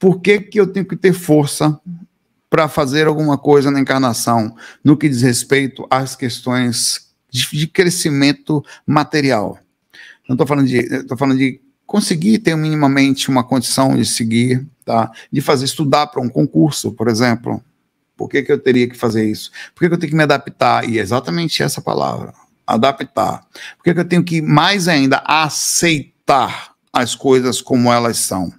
Por que, que eu tenho que ter força para fazer alguma coisa na encarnação no que diz respeito às questões de, de crescimento material? Não estou falando de, estou falando de conseguir ter minimamente uma condição de seguir, tá? De fazer estudar para um concurso, por exemplo. Por que, que eu teria que fazer isso? Por que, que eu tenho que me adaptar? E é exatamente essa palavra, adaptar. Por que, que eu tenho que mais ainda aceitar as coisas como elas são?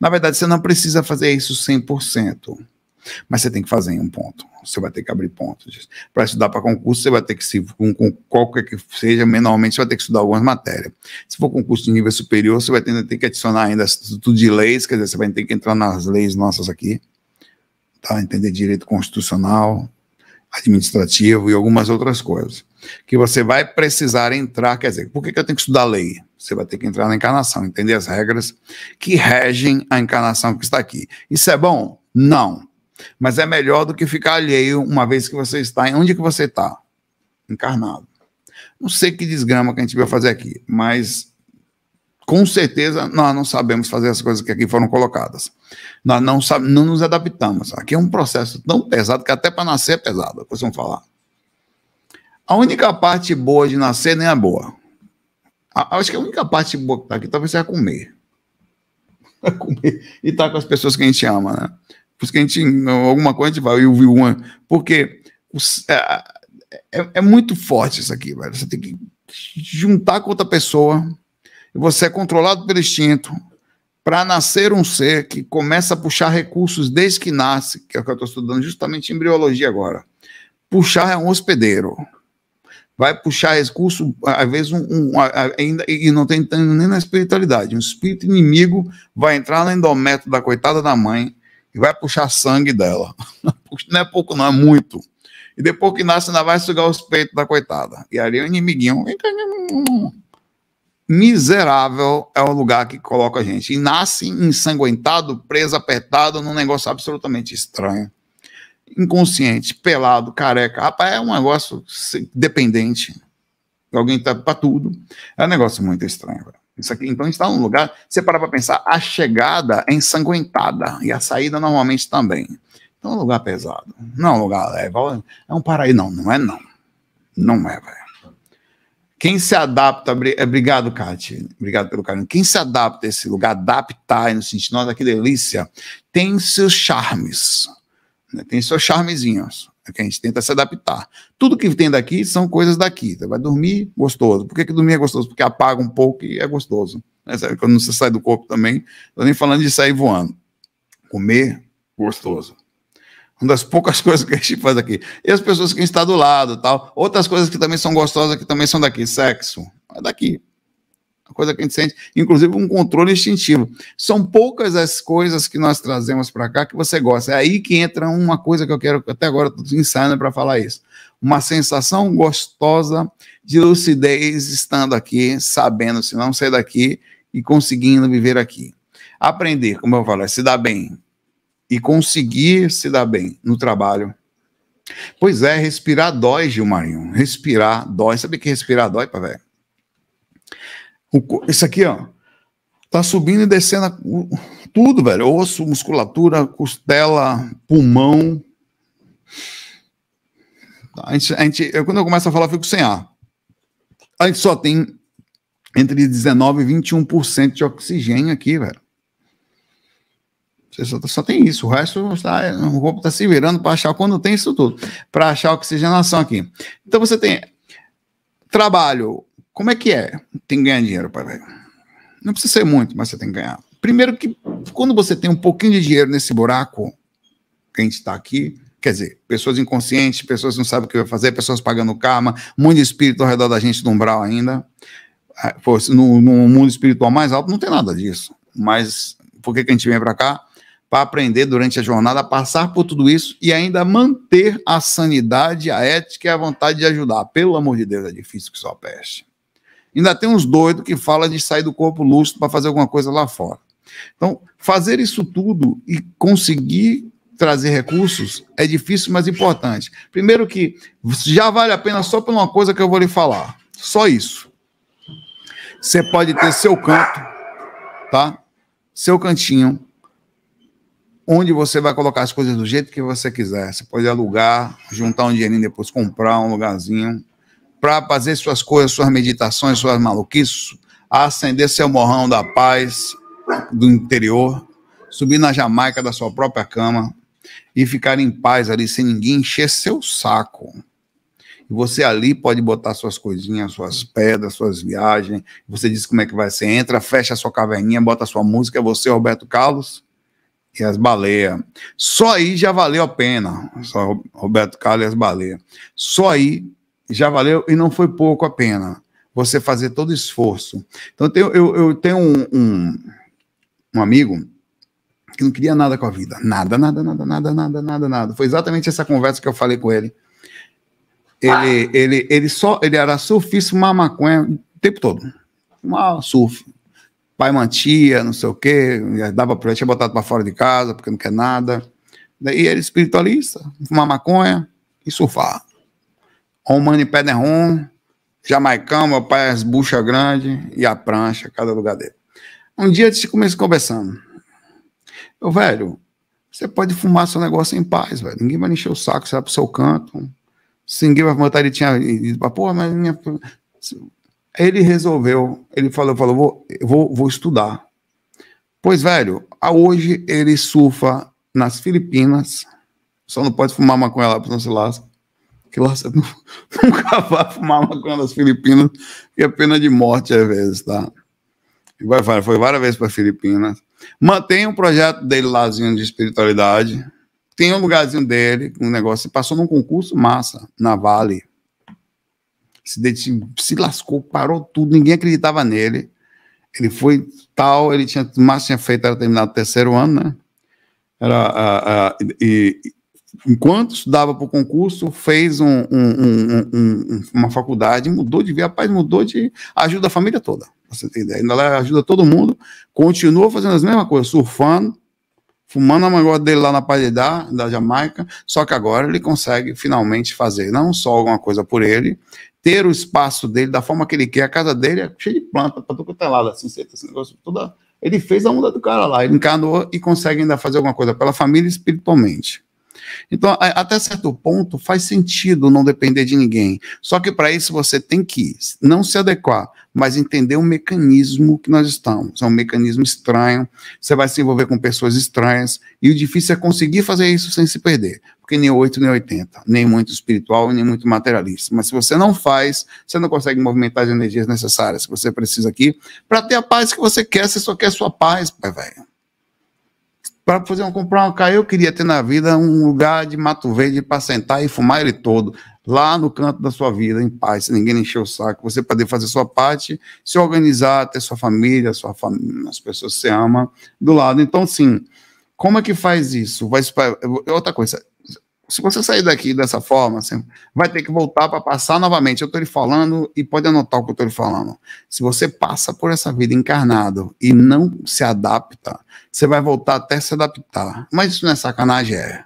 Na verdade, você não precisa fazer isso 100%, mas você tem que fazer em um ponto. Você vai ter que abrir pontos. Para estudar para concurso, você vai ter que, se com, com qualquer que seja, normalmente você vai ter que estudar algumas matérias. Se for concurso de nível superior, você vai ter, ter que adicionar ainda tudo de leis, quer dizer, você vai ter que entrar nas leis nossas aqui, tá? entender direito constitucional, administrativo e algumas outras coisas. Que você vai precisar entrar, quer dizer, por que, que eu tenho que estudar lei? Você vai ter que entrar na encarnação, entender as regras que regem a encarnação que está aqui. Isso é bom? Não. Mas é melhor do que ficar alheio uma vez que você está em onde que você está? Encarnado. Não sei que desgrama que a gente vai fazer aqui, mas com certeza nós não sabemos fazer as coisas que aqui foram colocadas. Nós não, não nos adaptamos. Aqui é um processo tão pesado que até para nascer é pesado, vocês vão falar. A única parte boa de nascer nem é boa acho que a única parte boa que tá aqui talvez seja comer. comer e estar tá com as pessoas que a gente ama, né? Por isso que a gente, alguma coisa a gente vai ouvir uma. Porque os, é, é, é, muito forte isso aqui, velho. Você tem que juntar com outra pessoa. E você é controlado pelo instinto para nascer um ser que começa a puxar recursos desde que nasce, que é o que eu estou estudando justamente em embriologia agora. Puxar é um hospedeiro vai puxar recurso, às vezes, um, um, ainda, e não tem nem na espiritualidade. Um espírito inimigo vai entrar no endométrio da coitada da mãe e vai puxar sangue dela. Não é pouco, não, é muito. E depois que nasce, ainda vai sugar os peitos da coitada. E ali o é inimiguinho. Miserável é o lugar que coloca a gente. E nasce ensanguentado, preso, apertado, num negócio absolutamente estranho inconsciente, pelado, careca. Rapaz, é um negócio dependente. Alguém tá para tudo. É um negócio muito estranho. Véio. Isso aqui, então, está num lugar. Você para para pensar, a chegada é ensanguentada e a saída normalmente também. Então, é um lugar pesado. Não é um lugar leve. É um paraíso. Não, não é não. Não é, velho. Quem se adapta, é, obrigado, Kati, obrigado pelo carinho. Quem se adapta a esse lugar, adaptar, no sentido, nossa, que delícia, tem seus charmes. Né? Tem seu charmezinho, é que a gente tenta se adaptar. Tudo que tem daqui são coisas daqui. Você tá? vai dormir, gostoso. Por que, que dormir é gostoso? Porque apaga um pouco e é gostoso. Né? Quando você sai do corpo também, estou nem falando de sair voando. Comer, gostoso. Uma das poucas coisas que a gente faz aqui. E as pessoas que estão do lado, tal. Outras coisas que também são gostosas, que também são daqui. Sexo, é daqui coisa que a gente sente, inclusive um controle instintivo. São poucas as coisas que nós trazemos para cá que você gosta. É aí que entra uma coisa que eu quero, até agora estou ensaiando para falar isso. Uma sensação gostosa de lucidez estando aqui, sabendo, se não sair daqui e conseguindo viver aqui. Aprender, como eu falo, é se dar bem. E conseguir se dar bem no trabalho, Pois é, respirar dói, Gilmarinho. Respirar dói. Sabe que respirar dói, pá, velho? O, isso aqui, ó. Tá subindo e descendo tudo, velho. Osso, musculatura, costela, pulmão. A gente, a gente, eu, quando eu começo a falar, fico sem ar. A gente só tem entre 19 e 21% de oxigênio aqui, velho. Você só, só, tem isso, o resto está, o corpo está se virando para achar quando tem isso tudo, para achar oxigenação aqui. Então você tem trabalho, como é que é? Tem que ganhar dinheiro, pai. Não precisa ser muito, mas você tem que ganhar. Primeiro que quando você tem um pouquinho de dinheiro nesse buraco que a gente está aqui, quer dizer, pessoas inconscientes, pessoas que não sabem o que vai fazer, pessoas pagando karma, muito espírito ao redor da gente no umbral ainda. Ah, no, no mundo espiritual mais alto não tem nada disso. Mas por que, que a gente vem para cá? Para aprender durante a jornada, passar por tudo isso e ainda manter a sanidade, a ética e a vontade de ajudar. Pelo amor de Deus, é difícil que só peste. Ainda tem uns doidos que falam de sair do corpo lúcido para fazer alguma coisa lá fora. Então, fazer isso tudo e conseguir trazer recursos é difícil, mas importante. Primeiro que já vale a pena só por uma coisa que eu vou lhe falar. Só isso. Você pode ter seu canto, tá? Seu cantinho, onde você vai colocar as coisas do jeito que você quiser. Você pode alugar, juntar um dinheirinho depois, comprar um lugarzinho, para fazer suas coisas, suas meditações, suas maluquices, acender seu morrão da paz do interior, subir na Jamaica da sua própria cama e ficar em paz ali sem ninguém encher seu saco. E você ali pode botar suas coisinhas, suas pedras, suas viagens. Você diz como é que vai ser. Entra, fecha a sua caverninha, bota a sua música. É você, Roberto Carlos e as baleias. Só aí já valeu a pena. Só Roberto Carlos e as baleias. Só aí já valeu e não foi pouco a pena você fazer todo esforço. Então, eu tenho, eu, eu tenho um, um, um, amigo que não queria nada com a vida. Nada, nada, nada, nada, nada, nada, nada. Foi exatamente essa conversa que eu falei com ele. Ele, ah. ele, ele, só, ele era surfista, uma maconha o tempo todo. Uma surf. Pai mantia, não sei o quê, dava pra, tinha botado para fora de casa porque não quer nada. E ele é espiritualista, fumar maconha e surfar. Romani e jamaicão, meu pai as buchas grandes e a prancha, cada lugar dele. Um dia eu comecei conversando. Eu, velho, você pode fumar seu negócio em paz, velho. Ninguém vai encher o saco, você vai pro seu canto. Se ninguém vai vontade, ele tinha ido pra porra, mas minha. Ele resolveu, ele falou, falou, vou, vou, vou estudar. Pois, velho, hoje ele surfa nas Filipinas, só não pode fumar maconha lá, porque não se lasca que lá você nunca vai fumar maconha nas Filipinas, que é pena de morte às vezes, tá? Vai vai, foi várias vezes para Filipinas. Mantém um projeto dele lázinho de espiritualidade. Tem um lugarzinho dele, um negócio. Passou num concurso massa, na Vale. Se, se lascou, parou tudo, ninguém acreditava nele. Ele foi tal, ele tinha, mais tinha feito, era terminado o terceiro ano, né? Era, a, a, e, enquanto estudava para o concurso, fez um, um, um, uma faculdade, mudou de vida, rapaz, mudou de. ajuda a família toda. Você tem ideia? Ainda lá ajuda todo mundo, continua fazendo as mesmas coisas, surfando, fumando a mangosta dele lá na Palidá, da Jamaica, só que agora ele consegue finalmente fazer não só alguma coisa por ele, ter o espaço dele da forma que ele quer, a casa dele é cheia de planta, para tá tudo que é lá, assim, tá esse negócio toda. Ele fez a onda do cara lá, ele encanou e consegue ainda fazer alguma coisa pela família espiritualmente. Então, até certo ponto, faz sentido não depender de ninguém. Só que para isso você tem que não se adequar, mas entender o mecanismo que nós estamos. É um mecanismo estranho, você vai se envolver com pessoas estranhas, e o difícil é conseguir fazer isso sem se perder. Porque nem 8, nem 80, nem muito espiritual, nem muito materialista. Mas se você não faz, você não consegue movimentar as energias necessárias que você precisa aqui para ter a paz que você quer, você só quer sua paz, pai velho para fazer um comprar uma carro, eu queria ter na vida um lugar de mato verde para sentar e fumar ele todo, lá no canto da sua vida, em paz, sem ninguém encher o saco, você poder fazer sua parte, se organizar, ter sua família, sua fam... as pessoas que você ama do lado. Então, sim, como é que faz isso? Vai, outra coisa, se você sair daqui dessa forma, você assim, vai ter que voltar para passar novamente. Eu estou lhe falando e pode anotar o que eu estou lhe falando. Se você passa por essa vida encarnado e não se adapta, você vai voltar até se adaptar. Mas isso não é sacanagem, é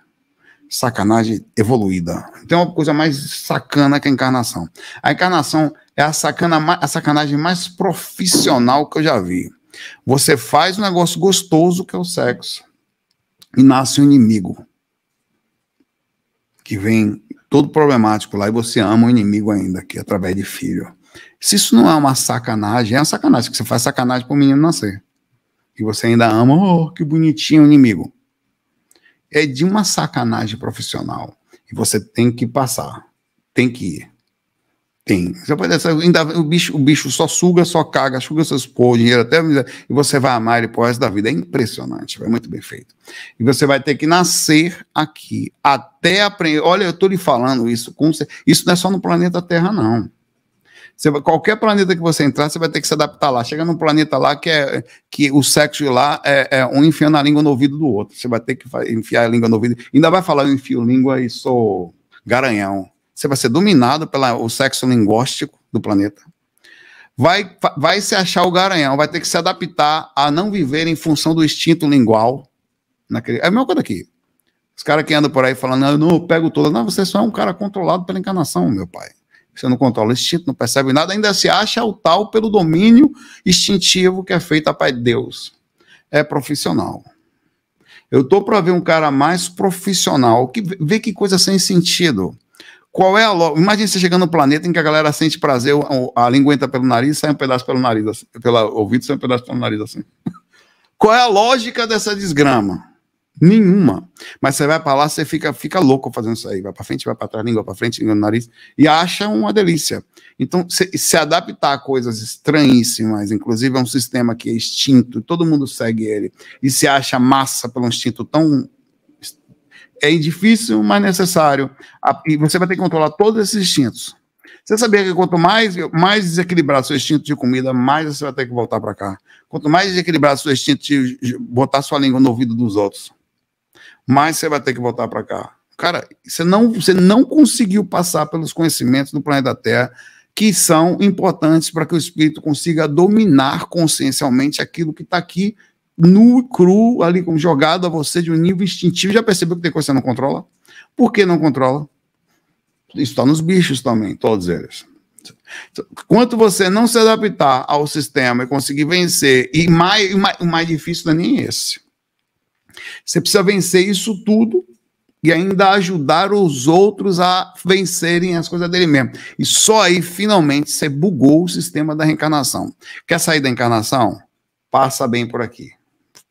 sacanagem evoluída. Tem então, é uma coisa mais sacana que a encarnação. A encarnação é a, sacana, a sacanagem mais profissional que eu já vi. Você faz um negócio gostoso que é o sexo e nasce um inimigo que vem todo problemático lá e você ama o inimigo ainda, que é através de filho. Se isso não é uma sacanagem, é uma sacanagem, que você faz sacanagem para o menino nascer. E você ainda ama, oh, que bonitinho o inimigo. É de uma sacanagem profissional. E você tem que passar, tem que ir. Tem. Você pode, ainda, o, bicho, o bicho só suga, só caga, suga seus poros dinheiro até. E você vai amar ele pro resto da vida. É impressionante, é muito bem feito. E você vai ter que nascer aqui. Até aprender. Olha, eu tô lhe falando isso. Com, isso não é só no planeta Terra, não. Você, qualquer planeta que você entrar, você vai ter que se adaptar lá. Chega num planeta lá que, é, que o sexo de lá é, é um enfiando a língua no ouvido do outro. Você vai ter que enfiar a língua no ouvido. Ainda vai falar, eu enfio língua e sou garanhão você vai ser dominado pelo sexo linguístico do planeta. Vai, vai se achar o garanhão, vai ter que se adaptar a não viver em função do instinto lingual. Naquele, é a mesma coisa aqui. Os caras que andam por aí falando, ah, não, eu não pego todas. Não, você só é um cara controlado pela encarnação, meu pai. Você não controla o instinto, não percebe nada, ainda se acha o tal pelo domínio instintivo que é feito a Pai de Deus. É profissional. Eu tô para ver um cara mais profissional, que vê que coisa sem sentido qual é a lógica? Imagina você chegando no planeta em que a galera sente prazer, a língua entra pelo nariz, sai um pedaço pelo nariz, assim, pelo ouvido, sai um pedaço pelo nariz assim. Qual é a lógica dessa desgrama? Nenhuma. Mas você vai para lá, você fica, fica louco fazendo isso aí. Vai para frente, vai para trás, língua para frente, língua no nariz. E acha uma delícia. Então, se, se adaptar a coisas estranhíssimas, inclusive a é um sistema que é extinto, todo mundo segue ele, e se acha massa pelo instinto tão é difícil, mas necessário. E você vai ter que controlar todos esses instintos. Você sabia que quanto mais, mais desequilibrar seu instinto de comida, mais você vai ter que voltar para cá. Quanto mais desequilibrar seu instinto de botar sua língua no ouvido dos outros, mais você vai ter que voltar para cá. Cara, você não, você não conseguiu passar pelos conhecimentos do planeta Terra que são importantes para que o espírito consiga dominar consciencialmente aquilo que está aqui nu e cru, ali como jogado a você de um nível instintivo. Já percebeu que tem coisa que você não controla? Por que não controla? Isso está nos bichos também, todos eles. Quanto você não se adaptar ao sistema e conseguir vencer, e mais, mais, o mais difícil não é nem esse. Você precisa vencer isso tudo e ainda ajudar os outros a vencerem as coisas dele mesmo. E só aí, finalmente, você bugou o sistema da reencarnação. Quer sair da encarnação? Passa bem por aqui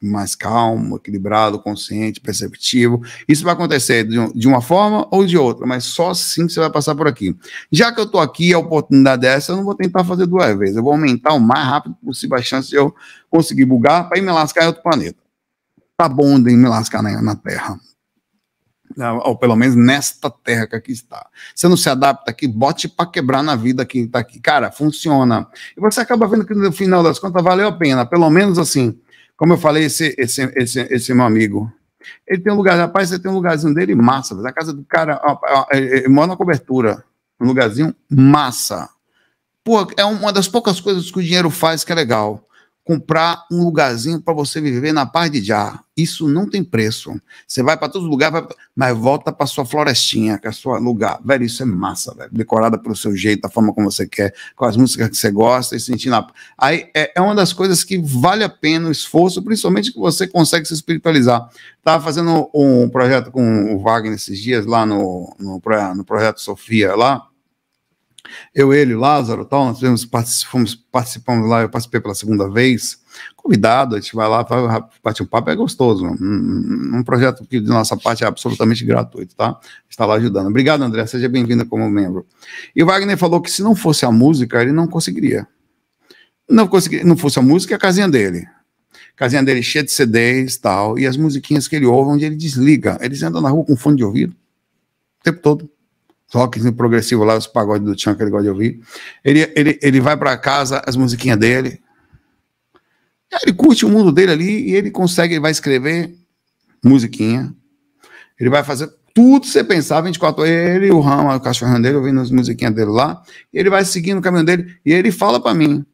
mais calmo, equilibrado, consciente, perceptivo. Isso vai acontecer de, um, de uma forma ou de outra, mas só assim você vai passar por aqui. Já que eu estou aqui, a oportunidade é essa, eu não vou tentar fazer duas vezes. Eu vou aumentar o mais rápido possível a chance de eu conseguir bugar para ir me lascar em outro planeta. Tá bom de me lascar na, na Terra. Ah, ou pelo menos nesta terra que aqui está. Você não se adapta aqui, bote para quebrar na vida que está aqui. Cara, funciona. E você acaba vendo que no final das contas valeu a pena. Pelo menos assim, como eu falei, esse, esse, esse, esse meu amigo, ele tem um lugar, rapaz, ele tem um lugarzinho dele massa, a casa do cara, ó, ó, ele mora na cobertura, um lugarzinho massa. Pô, é uma das poucas coisas que o dinheiro faz que é legal comprar um lugarzinho para você viver na paz de já. Isso não tem preço. Você vai para todos os lugares, mas volta para sua florestinha, que é seu lugar. Velho, isso é massa, velho. Decorada pelo seu jeito, da forma como você quer, com as músicas que você gosta, e sentindo a... Aí é, é uma das coisas que vale a pena o esforço, principalmente que você consegue se espiritualizar. Estava fazendo um projeto com o Wagner esses dias, lá no, no, no projeto Sofia, lá, eu, ele, Lázaro, tal, nós tivemos, fomos, participamos lá, eu participei pela segunda vez, convidado, a gente vai lá, vai, bate um papo, é gostoso. Um, um, projeto que de nossa parte é absolutamente gratuito, tá? Está lá ajudando. Obrigado, André, seja bem-vinda como membro. E o Wagner falou que se não fosse a música, ele não conseguiria. Não, consegui, não fosse a música, é a casinha dele. A casinha dele cheia de CDs tal, e as musiquinhas que ele ouve, onde ele desliga. Eles andam na rua com fone de ouvido o tempo todo rockzinho progressivo lá, os pagodes do Tchan que ele gosta de ouvir. Ele, ele, ele vai para casa, as musiquinhas dele. Ele curte o mundo dele ali e ele consegue, ele vai escrever musiquinha. Ele vai fazer tudo que você pensar, 24 horas. Ele, o Rama, o cachorrão dele, ouvindo as musiquinhas dele lá. ele vai seguindo o caminho dele e ele fala para mim.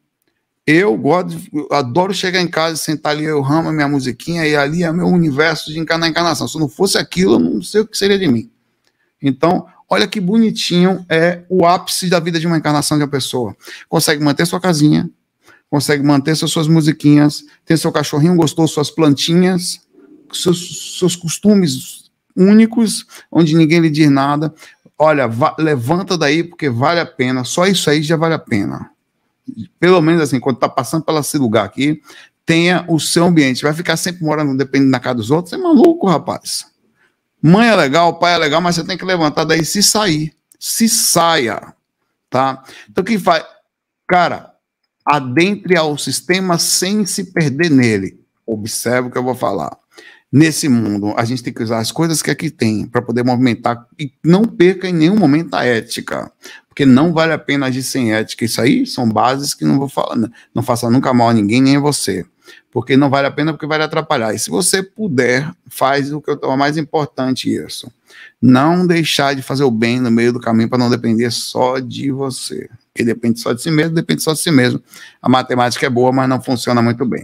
Eu gosto, eu adoro chegar em casa, sentar ali, eu ramo minha musiquinha e ali é meu universo de encarnação. Se não fosse aquilo, eu não sei o que seria de mim. Então, Olha que bonitinho é o ápice da vida de uma encarnação de uma pessoa. Consegue manter sua casinha, consegue manter suas, suas musiquinhas, tem seu cachorrinho gostoso, suas plantinhas, seus, seus costumes únicos, onde ninguém lhe diz nada. Olha, levanta daí porque vale a pena, só isso aí já vale a pena. Pelo menos assim, quando tá passando pelo esse lugar aqui, tenha o seu ambiente. Vai ficar sempre morando, dependendo da casa dos outros, é maluco, rapaz. Mãe é legal, pai é legal, mas você tem que levantar daí se sair. Se saia, tá? Então, que faz? Cara, adentre ao sistema sem se perder nele. Observe o que eu vou falar. Nesse mundo, a gente tem que usar as coisas que aqui tem para poder movimentar e não perca em nenhum momento a ética, porque não vale a pena agir sem ética. Isso aí são bases que não vou falar, não faça nunca mal a ninguém, nem a você porque não vale a pena porque vai lhe atrapalhar. E se você puder, faz o que eu tomo mais importante isso. Não deixar de fazer o bem no meio do caminho para não depender só de você. Porque depende só de si mesmo, depende só de si mesmo. A matemática é boa, mas não funciona muito bem.